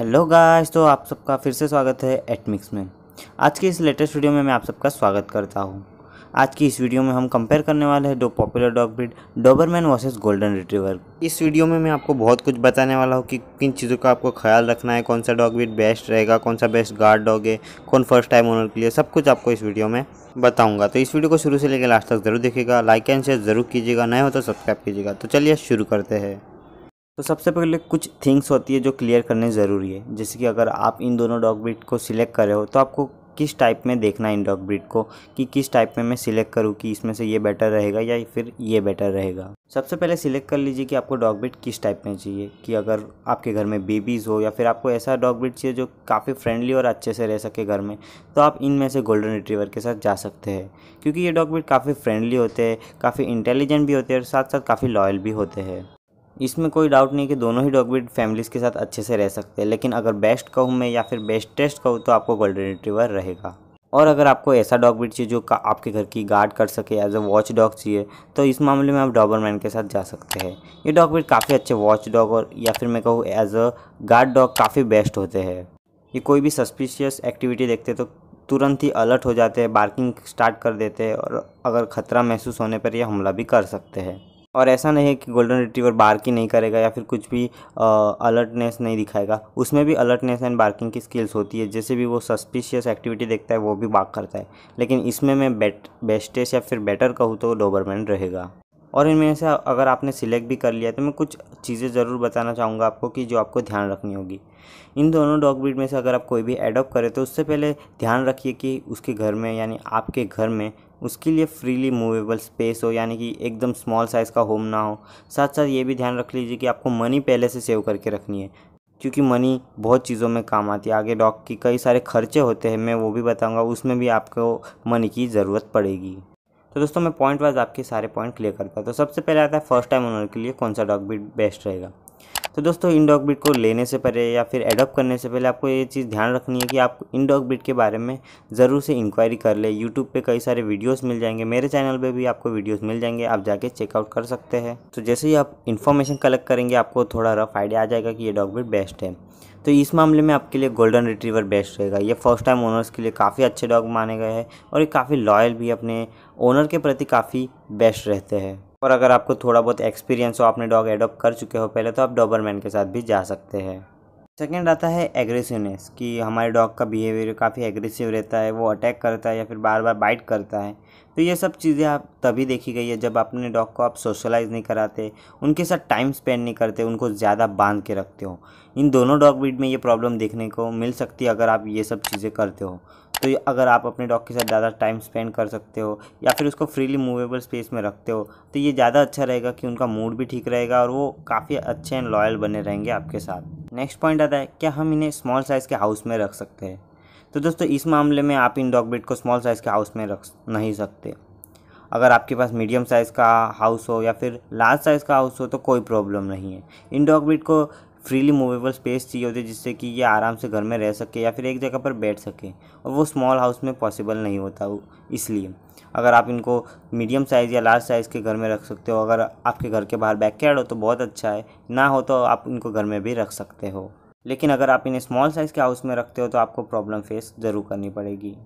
hello guys तो आप सबका फिर से स्वागत है एटमिक्स में आज के इस लेटेस्ट वीडियो में मैं आप सबका स्वागत करता हूँ आज की इस वीडियो में हम कंपेयर करने वाले हैं दो popular dog breed doberman versus golden retriever इस वीडियो में मैं आपको बहुत कुछ बताने वाला हूँ कि किन चीज़ों का आपको ख्याल रखना है कौन सा डॉग ब्रीड बेस्ट रहेगा कौन सा बेस्ट गार्ड डॉग है कौन फर्स्ट टाइम ओनर के लिए सब कुछ आपको इस वीडियो में बताऊँगा तो इस वीडियो को शुरू से लेकर लास्ट तक जरूर देखेगा लाइक एंड शेयर जरूर कीजिएगा नए हो तो सब्सक्राइब कीजिएगा तो चलिए शुरू करते हैं तो सबसे पहले कुछ थिंग्स होती है जो क्लियर करने ज़रूरी है जैसे कि अगर आप इन दोनों डॉग ब्रिड को सिलेक्ट कर रहे हो तो आपको किस टाइप में देखना है इन डॉग ब्रिड को कि किस टाइप में मैं सिलेक्ट करूँ कि इसमें से ये बेटर रहेगा या फिर ये बेटर रहेगा सबसे पहले सिलेक्ट कर लीजिए कि आपको डॉग ब्रिड किस टाइप में चाहिए कि अगर आपके घर में बेबीज़ हो या फिर आपको ऐसा डॉग ब्रिड चाहिए जो काफ़ी फ्रेंडली और अच्छे से रह सके घर में तो आप इनमें से गोल्डन रिट्रीवर के साथ जा सकते हैं क्योंकि ये डॉग ब्रिड काफ़ी फ्रेंडली होते हैं काफ़ी इंटेलिजेंट भी होते हैं और साथ साथ काफ़ी लॉयल भी होते हैं इसमें कोई डाउट नहीं कि दोनों ही डॉग ब्रीड फैमिलीज़ के साथ अच्छे से रह सकते हैं लेकिन अगर बेस्ट कहूँ मैं या फिर बेस्टेस्ट कहूँ तो आपको गोल्डन रिट्रीवर रहेगा और अगर आपको ऐसा डॉग ब्रीड चाहिए जो आपके घर की गार्ड कर सके एज अ वॉच डॉग चाहिए तो इस मामले में आप डॉबरमैन के साथ जा सकते हैं ये डॉग ब्रीड काफ़ी अच्छे वॉच डॉग और या फिर मैं कहूँ एज अ गार्ड डॉग काफ़ी बेस्ट होते हैं ये कोई भी सस्पिशियस एक्टिविटी देखते तो तुरंत ही अलर्ट हो जाते हैं बार्किंग स्टार्ट कर देते हैं और अगर ख़तरा महसूस होने पर यह हमला भी कर सकते हैं और ऐसा नहीं है कि गोल्डन रिट्रीवर बार्किंग नहीं करेगा या फिर कुछ भी अलर्टनेस नहीं दिखाएगा उसमें भी अलर्टनेस एंड बार्किंग की स्किल्स होती है जैसे भी वो सस्पिशियस एक्टिविटी देखता है वो भी बाक करता है लेकिन इसमें मैं बेट बेस्टेस या फिर बेटर कहूँ तो डोबरमैन रहेगा और इनमें से अगर आपने सिलेक्ट भी कर लिया तो मैं कुछ चीज़ें ज़रूर बताना चाहूँगा आपको कि जो आपको ध्यान रखनी होगी इन दोनों डॉग ब्रीड में से अगर आप कोई भी एडॉप्ट करें तो उससे पहले ध्यान रखिए कि उसके घर में यानी आपके घर में उसके लिए फ्रीली मूवेबल स्पेस हो यानी कि एकदम स्मॉल साइज़ का होम ना हो साथ साथ ये भी ध्यान रख लीजिए कि आपको मनी पहले से सेव करके रखनी है क्योंकि मनी बहुत चीज़ों में काम आती है आगे डॉग की कई सारे खर्चे होते हैं मैं वो भी बताऊंगा उसमें भी आपको मनी की ज़रूरत पड़ेगी तो दोस्तों मैं पॉइंट वाइज आपके सारे पॉइंट क्लियर करता हूँ तो सबसे पहले आता है फर्स्ट टाइम ओनर के लिए कौन सा डॉग भी बेस्ट रहेगा तो दोस्तों इन डॉग बिट को लेने से पहले या फिर एडॉप्ट करने से पहले आपको ये चीज़ ध्यान रखनी है कि आप इन डॉग बिट के बारे में ज़रूर से इंक्वायरी कर ले यूट्यूब पे कई सारे वीडियोस मिल जाएंगे मेरे चैनल पे भी आपको वीडियोस मिल जाएंगे आप जाके चेकआउट कर सकते हैं तो जैसे ही आप इन्फॉर्मेशन कलेक्ट करेंगे आपको थोड़ा रफ आइडिया आ जाएगा कि ये डॉग बिट बेस्ट है तो इस मामले में आपके लिए गोल्डन रिट्रीवर बेस्ट रहेगा ये फर्स्ट टाइम ओनर्स के लिए काफ़ी अच्छे डॉग माने गए हैं और ये काफ़ी लॉयल भी अपने ओनर के प्रति काफ़ी बेस्ट रहते हैं और अगर आपको थोड़ा बहुत एक्सपीरियंस हो आपने डॉग एडोप्ट कर चुके हो पहले तो आप डॉबरमैन के साथ भी जा सकते हैं सेकेंड आता है एग्रेसिवनेस कि हमारे डॉग का बिहेवियर काफ़ी एग्रेसिव रहता है वो अटैक करता है या फिर बार बार बाइट करता है तो ये सब चीज़ें आप तभी देखी गई है जब अपने डॉग को आप सोशलाइज़ नहीं कराते उनके साथ टाइम स्पेंड नहीं करते उनको ज़्यादा बांध के रखते हो इन दोनों डॉग ब्रीड में ये प्रॉब्लम देखने को मिल सकती है अगर आप ये सब चीज़ें करते हो तो अगर आप अपने डॉग के साथ ज़्यादा टाइम स्पेंड कर सकते हो या फिर उसको फ्रीली मूवेबल स्पेस में रखते हो तो ये ज़्यादा अच्छा रहेगा कि उनका मूड भी ठीक रहेगा और वो काफ़ी अच्छे एंड लॉयल बने रहेंगे आपके साथ नेक्स्ट पॉइंट आता है क्या हम इन्हें स्मॉल साइज़ के हाउस में रख सकते हैं तो दोस्तों इस मामले में आप इन डॉग ब्रीड को स्मॉल साइज़ के हाउस में रख नहीं सकते अगर आपके पास मीडियम साइज़ का हाउस हो या फिर लार्ज साइज़ का हाउस हो तो कोई प्रॉब्लम नहीं है इन डॉग ब्रीड को फ्रीली मूवेबल स्पेस चाहिए होती है जिससे कि ये आराम से घर में रह सके या फिर एक जगह पर बैठ सके और वो स्मॉल हाउस में पॉसिबल नहीं होता इसलिए अगर आप इनको मीडियम साइज़ या लार्ज साइज़ के घर में रख सकते हो अगर आपके घर के बाहर बैकयार्ड हो तो बहुत अच्छा है ना हो तो आप इनको घर में भी रख सकते हो लेकिन अगर आप इन्हें स्मॉल साइज़ के हाउस में रखते हो तो आपको प्रॉब्लम फेस ज़रूर करनी पड़ेगी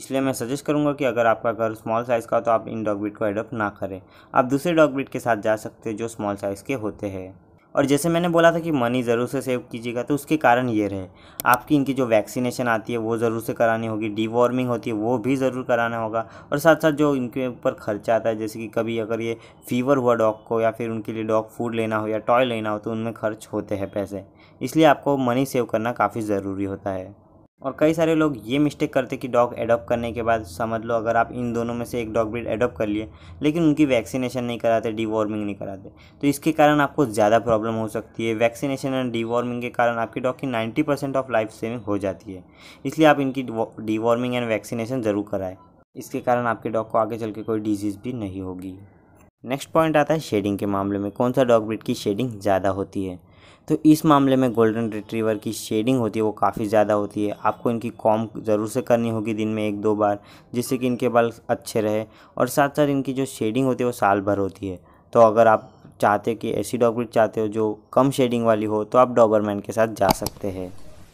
इसलिए मैं सजेस्ट करूंगा कि अगर आपका घर स्मॉल साइज़ का हो तो आप इन डॉग ब्रीड को एडोप्ट ना करें आप दूसरे डॉग ब्रीड के साथ जा सकते हो जो स्मॉल साइज़ के होते हैं और जैसे मैंने बोला था कि मनी ज़रूर से सेव कीजिएगा तो उसके कारण ये रहे आपकी इनकी जो वैक्सीनेशन आती है वो ज़रूर से करानी होगी डीवॉर्मिंग होती है वो भी ज़रूर कराना होगा और साथ साथ जो इनके ऊपर खर्चा आता है जैसे कि कभी अगर ये फीवर हुआ डॉग को या फिर उनके लिए डॉग फूड लेना हो या टॉय लेना हो तो उनमें खर्च होते हैं पैसे इसलिए आपको मनी सेव करना काफ़ी ज़रूरी होता है और कई सारे लोग ये मिस्टेक करते कि डॉग एडॉप्ट करने के बाद समझ लो अगर आप इन दोनों में से एक डॉग ब्रीड एडॉप्ट कर लिए लेकिन उनकी वैक्सीनेशन नहीं कराते डीवॉर्मिंग नहीं कराते तो इसके कारण आपको ज़्यादा प्रॉब्लम हो सकती है वैक्सीनेशन एंड डीवॉर्मिंग के कारण आपकी डॉग की ninety percent of life saving हो जाती है इसलिए आप इनकी डीवॉर्मिंग एंड वैक्सीनेशन ज़रूर कराएँ इसके कारण आपके डॉग को आगे चल के कोई डिजीज़ भी नहीं होगी नेक्स्ट पॉइंट आता है शेडिंग के मामले में कौन सा डॉग ब्रीड की शेडिंग ज़्यादा होती है तो इस मामले में गोल्डन रिट्रीवर की शेडिंग होती है वो काफ़ी ज़्यादा होती है आपको इनकी कॉम ज़रूर से करनी होगी दिन में एक दो बार जिससे कि इनके बाल अच्छे रहे और साथ साथ इनकी जो शेडिंग होती है वो साल भर होती है तो अगर आप चाहते कि ऐसी डॉग चाहते हो जो कम शेडिंग वाली हो तो आप डॉबरमैन के साथ जा सकते हैं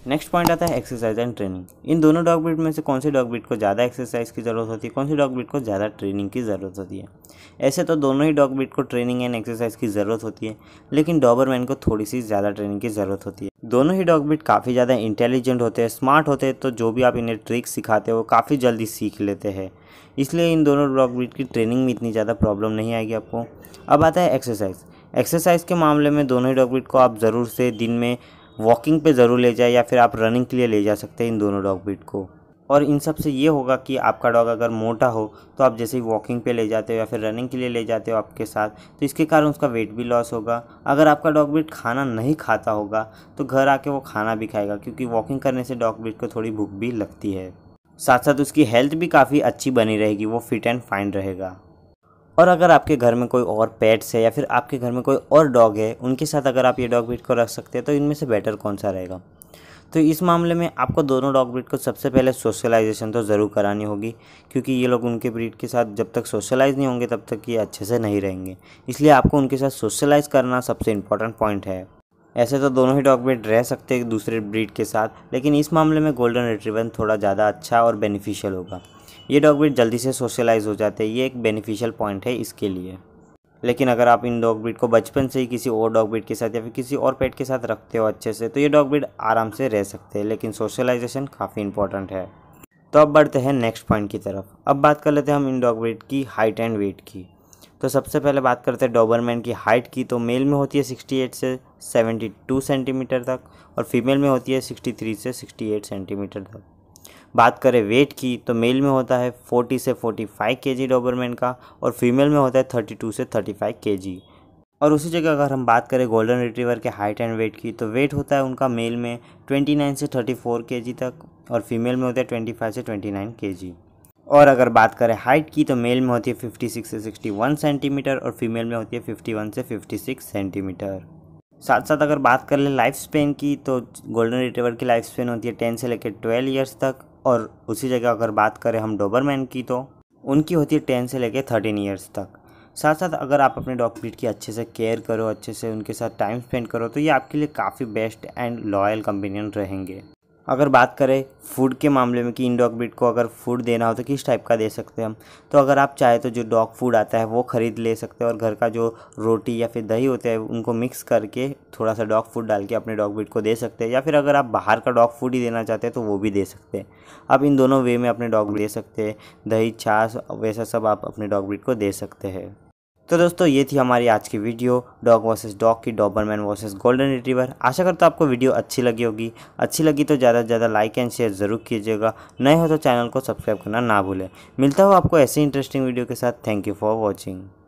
नेक्स्ट पॉइंट आता है एक्सरसाइज एंड ट्रेनिंग इन दोनों डॉग ब्रीड में से कौन से डॉग ब्रीड को ज़्यादा एक्सरसाइज की ज़रूरत होती है कौन से डॉग ब्रीड को ज़्यादा ट्रेनिंग की ज़रूरत होती है ऐसे तो दोनों ही डॉग ब्रीड को ट्रेनिंग एंड एक्सरसाइज की ज़रूरत होती है लेकिन डॉबरमैन को थोड़ी सी ज़्यादा ट्रेनिंग की ज़रूरत होती है दोनों ही डॉग ब्रीड काफ़ी ज़्यादा इंटेलिजेंट होते हैं स्मार्ट होते हैं तो जो भी आप इन्हें ट्रिक सिखाते हो काफ़ी जल्दी सीख लेते हैं इसलिए इन दोनों डॉग ब्रीड की ट्रेनिंग में इतनी ज़्यादा प्रॉब्लम नहीं आएगी आपको अब आता है एक्सरसाइज एक्सरसाइज के मामले में दोनों ही डॉग ब्रीड को आप ज़रूर से दिन में वॉकिंग पे ज़रूर ले जाए या फिर आप रनिंग के लिए ले जा सकते हैं इन दोनों डॉग ब्रीड को और इन सब से ये होगा कि आपका डॉग अगर मोटा हो तो आप जैसे ही वॉकिंग पे ले जाते हो या फिर रनिंग के लिए ले जाते हो आपके साथ तो इसके कारण उसका वेट भी लॉस होगा अगर आपका डॉग ब्रीड खाना नहीं खाता होगा तो घर आके वो खाना भी खाएगा क्योंकि वॉकिंग करने से डॉग ब्रीड को थोड़ी भूख भी लगती है साथ साथ उसकी हेल्थ भी काफ़ी अच्छी बनी रहेगी वो फिट एंड फाइन रहेगा और अगर आपके घर में कोई और पेट्स है या फिर आपके घर में कोई और डॉग है उनके साथ अगर आप ये डॉग ब्रीड को रख सकते हैं तो इनमें से बेटर कौन सा रहेगा तो इस मामले में आपको दोनों डॉग ब्रीड को सबसे पहले सोशलाइजेशन तो ज़रूर करानी होगी क्योंकि ये लोग उनके ब्रीड के साथ जब तक सोशलाइज़ नहीं होंगे तब तक ये अच्छे से नहीं रहेंगे इसलिए आपको उनके साथ सोशलाइज़ करना सबसे इम्पॉर्टेंट पॉइंट है ऐसे तो दोनों ही डॉग ब्रीड रह सकते हैं दूसरे ब्रीड के साथ लेकिन इस मामले में गोल्डन रिट्रीवर थोड़ा ज़्यादा अच्छा और बेनिफिशियल होगा ये डॉग जल्दी से सोशलाइज़ हो जाते हैं ये एक बेनिफिशियल पॉइंट है इसके लिए लेकिन अगर आप इन डॉग ब्रीड को बचपन से ही किसी और डॉग ब्रीड के साथ या फिर किसी और पेट के साथ रखते हो अच्छे से तो ये डॉग ब्रीड आराम से रह सकते हैं लेकिन सोशलाइजेशन काफ़ी इंपॉर्टेंट है तो अब बढ़ते हैं नेक्स्ट पॉइंट की तरफ अब बात कर लेते हैं हम इन डॉग ब्रीड की हाइट एंड वेट की तो सबसे पहले बात करते हैं डॉबरमैन की हाइट की तो मेल में होती है 68 से 72 सेंटीमीटर तक और फीमेल में होती है 63 से 68 सेंटीमीटर तक बात करें वेट की तो मेल में होता है 40 से 45 फाइव के जी डोबरमैन का और फीमेल में होता है 32 से 35 फाइव के जी और उसी जगह अगर हम बात करें गोल्डन रिट्रीवर के हाइट एंड वेट की तो वेट होता है उनका मेल में 29 से 34 जी तक और फीमेल में होता है 25 से 29 केजी और अगर बात करें हाइट की तो मेल में होती है 56 से 61 सेंटीमीटर और फीमेल में होती है 51 से 56 सेंटीमीटर साथ साथ अगर बात कर लें लाइफ स्पेन की तो गोल्डन रिट्रीवर की लाइफ स्पेन होती है 10 से लेकर 12 ईयर्स तक और उसी जगह अगर बात करें हम डोबरमैन की तो उनकी होती है टेन से लेकर थर्टीन ईयर्स तक साथ साथ अगर आप अपने डॉग ब्रीड की अच्छे से केयर करो अच्छे से उनके साथ टाइम स्पेंड करो तो ये आपके लिए काफ़ी बेस्ट एंड लॉयल कंपेनियन रहेंगे अगर बात करें फूड के मामले में कि इन डॉग ब्रीड को अगर फूड देना हो तो किस टाइप का दे सकते हैं हम तो अगर आप चाहे तो जो डॉग फूड आता है वो ख़रीद ले सकते हैं और घर का जो रोटी या फिर दही होते हैं उनको मिक्स करके थोड़ा सा डॉग फूड डाल के अपने डॉग ब्रीड को दे सकते हैं या फिर अगर आप बाहर का डॉग फूड ही देना चाहते हैं तो वो भी दे सकते हैं आप इन दोनों वे में अपने डॉग दे सकते हैं दही छाछ वैसा सब आप अपने डॉग ब्रीड को दे सकते हैं तो दोस्तों ये थी हमारी आज की वीडियो डॉग वर्सेस डॉग की डॉबरमैन वर्सेस गोल्डन रिट्रीवर आशा करता हूँ आपको वीडियो अच्छी लगी होगी अच्छी लगी तो ज़्यादा से ज़्यादा लाइक एंड शेयर ज़रूर कीजिएगा नए हो तो चैनल को सब्सक्राइब करना ना भूलें मिलता हो आपको ऐसे इंटरेस्टिंग वीडियो के साथ थैंक यू फॉर वॉचिंग